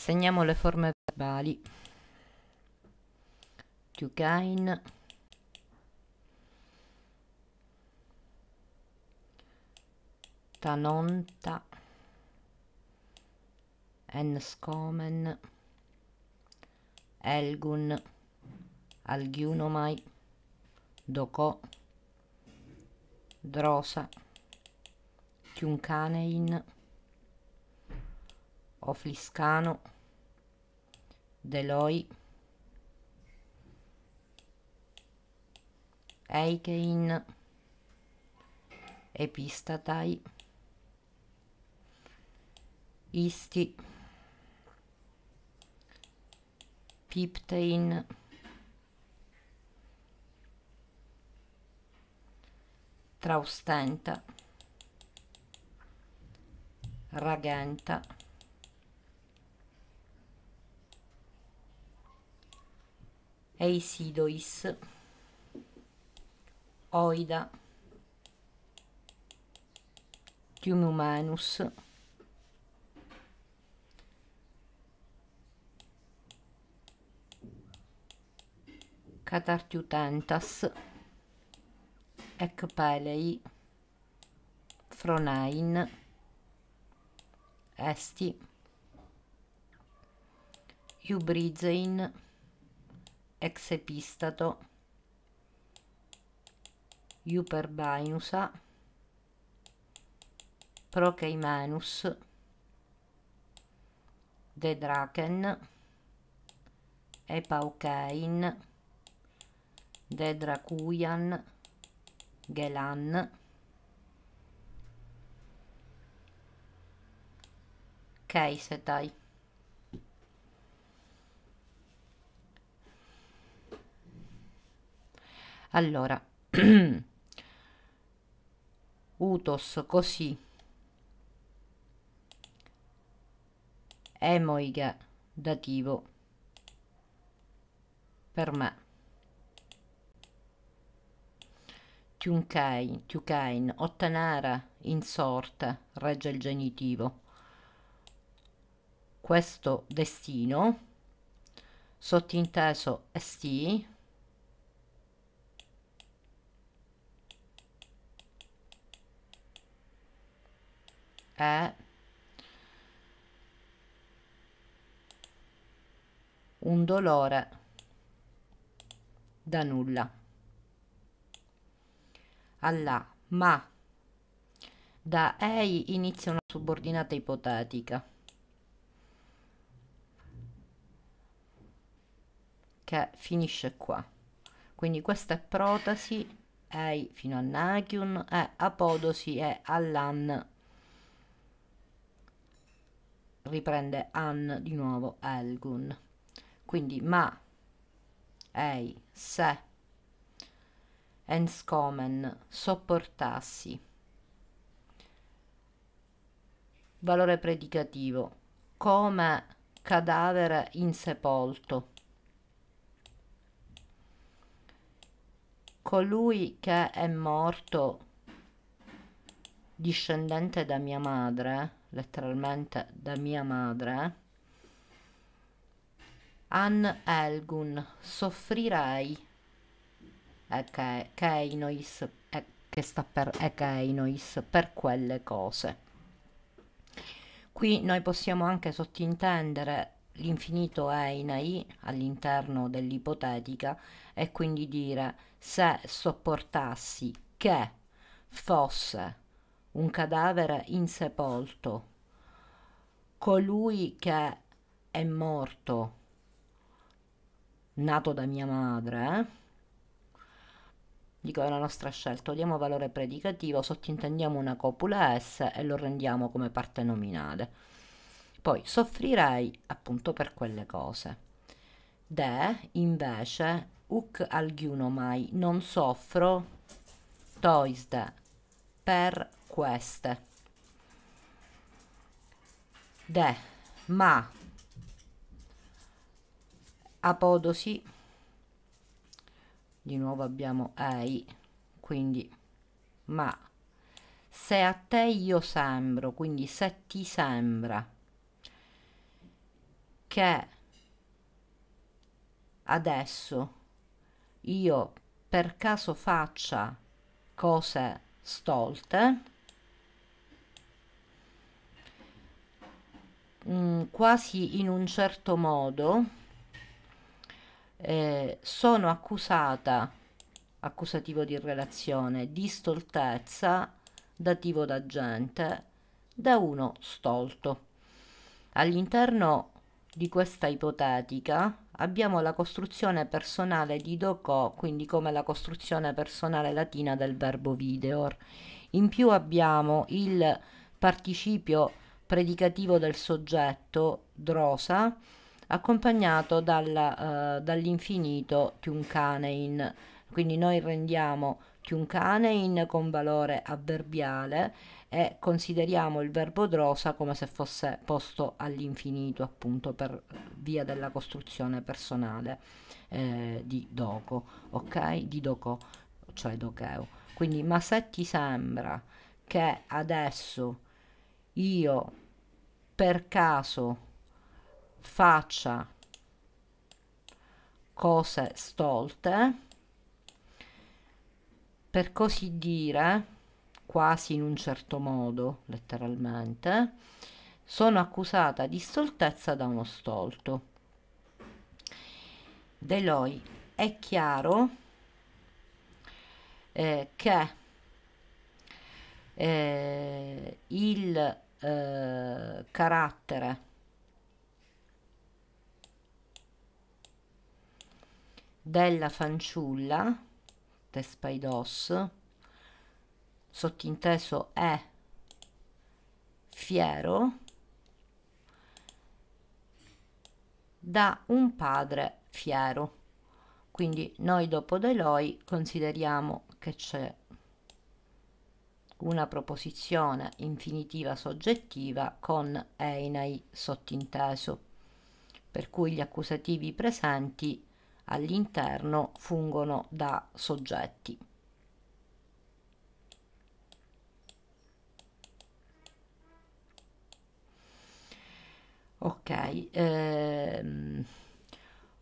Segniamo le forme verbali. To gain. Tanonta. enscomen Elgun. Algjunomai. Doko. Drosa. tiuncanein Ofliscano, Deloi, Eikein, Epistatai, Isti, Piptein, Traustenta, Ragenta, Eisidois, Oida, Tiumumanus, Catartiutantas, Ecpelei, Fronain, Esti, Iubrizein, ex epistato Iuperbainusa Procheimanus De Draken Epaukein De Dracuian Gelan Keisetai allora utos così emoiga dativo per me Tiunkain, Tiukain, ottanara, insorta, regge il genitivo. Questo destino, sottinteso esti, è un dolore da nulla. Alla ma da ei inizia una subordinata ipotetica che finisce qua. Quindi questa è protasi ei fino a Nagion e apodosi e allan riprende Ann di nuovo Elgun. Quindi ma, ei, se, enscomen, sopportassi. Valore predicativo, come cadavere insepolto. Colui che è morto discendente da mia madre letteralmente da mia madre, An Elgun, soffrirei, e che, Keinois, che sta per Ekeinois, per quelle cose. Qui noi possiamo anche sottintendere l'infinito Einai all'interno dell'ipotetica e quindi dire se sopportassi che fosse un cadavere insepolto, colui che è morto, nato da mia madre, eh, dico è una nostra scelta, diamo valore predicativo, sottintendiamo una copula S e lo rendiamo come parte nominale. Poi soffrirei appunto per quelle cose. De, invece, uc algiuno mai, non soffro, toisde, per queste de ma apodosi di nuovo abbiamo ei quindi ma se a te io sembro quindi se ti sembra che adesso io per caso faccia cose stolte Mm, quasi in un certo modo eh, sono accusata accusativo di relazione di stoltezza dativo d'agente da uno stolto all'interno di questa ipotetica abbiamo la costruzione personale di doco, quindi come la costruzione personale latina del verbo videor. In più abbiamo il participio predicativo del soggetto, drosa, accompagnato dal, uh, dall'infinito tiuncanein. Quindi noi rendiamo tiuncanein con valore avverbiale e consideriamo il verbo drosa come se fosse posto all'infinito appunto per via della costruzione personale eh, di doco, ok? Di doco, cioè docheo. Quindi ma se ti sembra che adesso io per caso faccia cose stolte, per così dire, quasi in un certo modo, letteralmente, sono accusata di stoltezza da uno stolto. Deloi, è chiaro eh, che eh, il eh, carattere della fanciulla tespaidos sottinteso è fiero da un padre fiero quindi noi dopo Deloi consideriamo che c'è una proposizione infinitiva soggettiva con einai sottinteso, per cui gli accusativi presenti all'interno fungono da soggetti. Ok, ehm,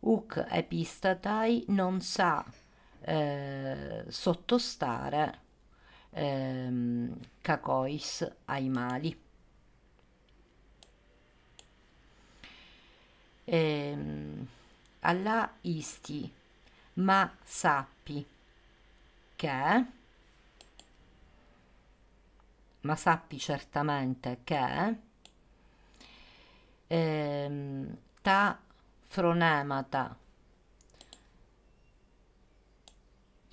Uc epistatai non sa eh, sottostare ehm, Cacois ai mali. Ehm, Allah isti, ma sappi che, ma sappi certamente che, ehm, ta fronemata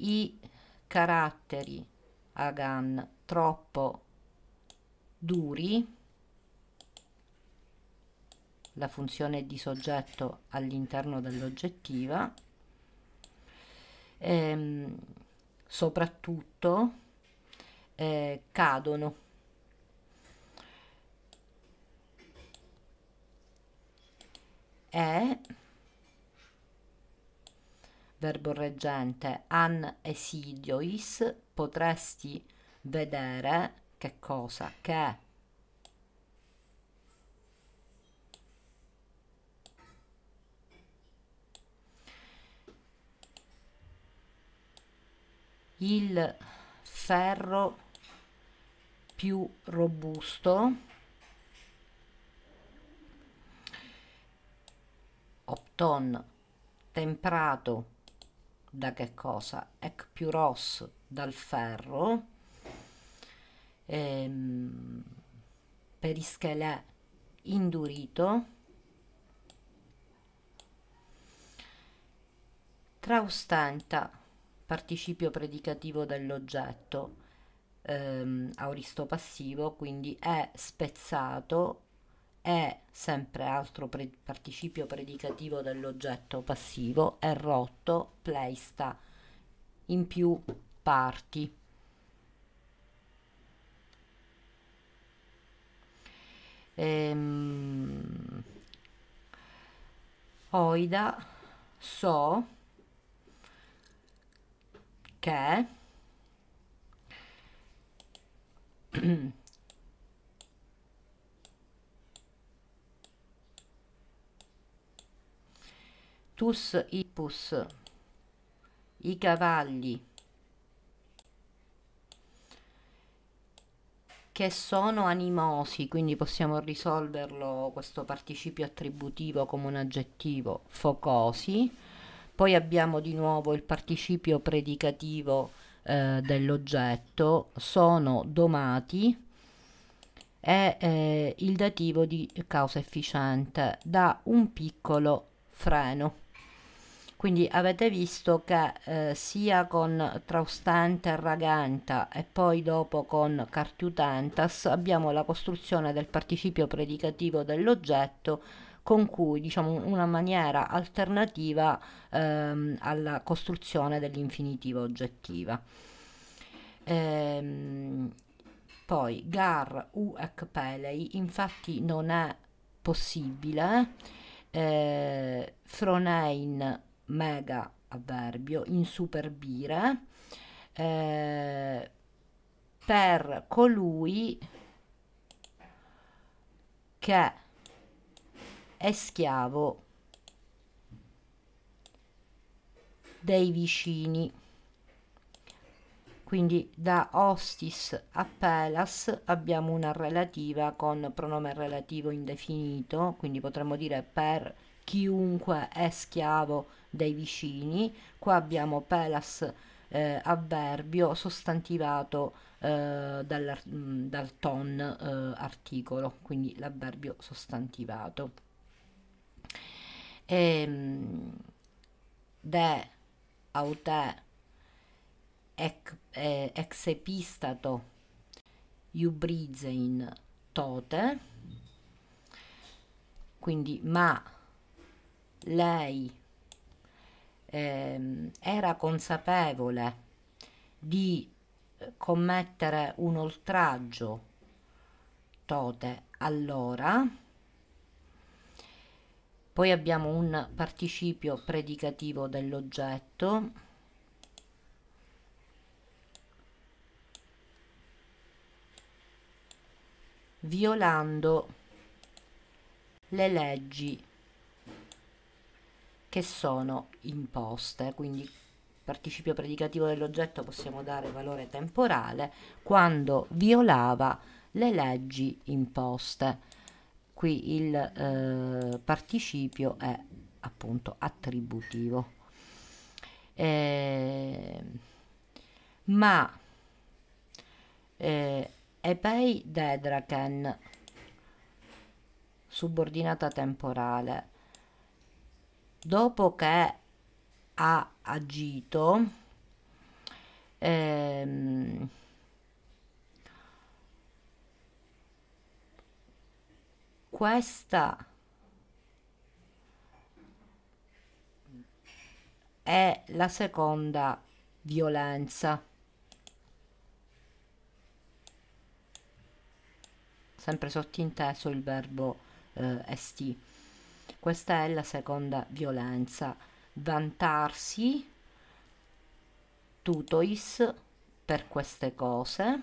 i caratteri Hagan troppo duri la funzione di soggetto all'interno dell'oggettiva ehm, soprattutto eh, cadono e verbo reggente an esidiois potresti vedere che cosa? Che il ferro più robusto opton temperato da che cosa? Ec più ros dal ferro, ehm, perischelè indurito, traustenta, participio predicativo dell'oggetto, ehm, auristo passivo, quindi è spezzato è sempre altro pre- participio predicativo dell'oggetto passivo, è rotto, pleista in più parti. Ehm, oida so che tus ippus, i cavalli, che sono animosi, quindi possiamo risolverlo questo participio attributivo come un aggettivo, focosi, poi abbiamo di nuovo il participio predicativo eh, dell'oggetto, sono domati, e eh, il dativo di causa efficiente da un piccolo freno. Quindi avete visto che eh, sia con Traustante e Raganta e poi dopo con Cartiutantas abbiamo la costruzione del participio predicativo dell'oggetto con cui diciamo una maniera alternativa ehm, alla costruzione dell'infinitiva oggettiva. Ehm, poi gar u ec pelei infatti non è possibile eh, fronein mega avverbio, insuperbire, eh, per colui che è schiavo dei vicini. Quindi da hostis a pelas abbiamo una relativa con pronome relativo indefinito, quindi potremmo dire per chiunque è schiavo dei vicini. Qua abbiamo pelas eh, avverbio sostantivato eh, dal, mm, dal ton eh, articolo, quindi l'avverbio sostantivato. E, ehm, de aute ec, eh, exepistato iubrizein tote, quindi ma lei eh, era consapevole di commettere un oltraggio tote allora poi abbiamo un participio predicativo dell'oggetto violando le leggi che sono imposte, quindi participio predicativo dell'oggetto possiamo dare valore temporale quando violava le leggi imposte. Qui il eh, participio è appunto attributivo. Eh, ma eh, epei dedraken subordinata temporale dopo che ha agito ehm, questa è la seconda violenza sempre sottinteso il verbo eh, st questa è la seconda violenza. Vantarsi, tutois, per queste cose.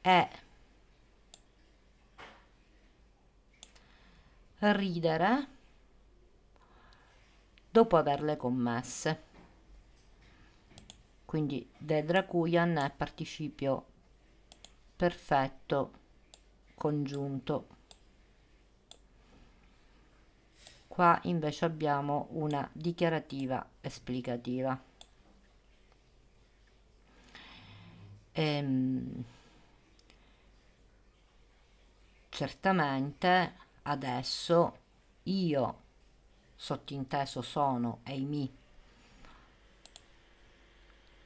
E ridere dopo averle commesse. Quindi De Dracuian è participio perfetto congiunto. qua invece abbiamo una dichiarativa esplicativa ehm, certamente adesso io sottinteso sono e i mi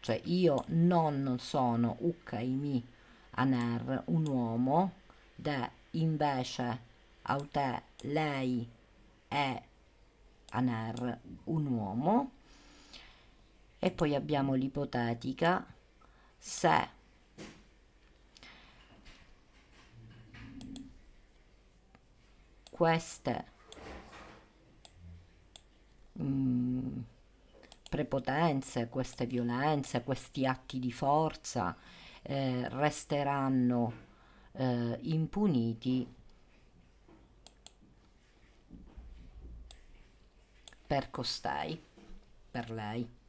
cioè io non sono ucca ukimi aner un uomo de invece autè lei è Anar, un uomo, e poi abbiamo l'ipotetica se queste mm, prepotenze, queste violenze, questi atti di forza eh, resteranno eh, impuniti per costai, per lei.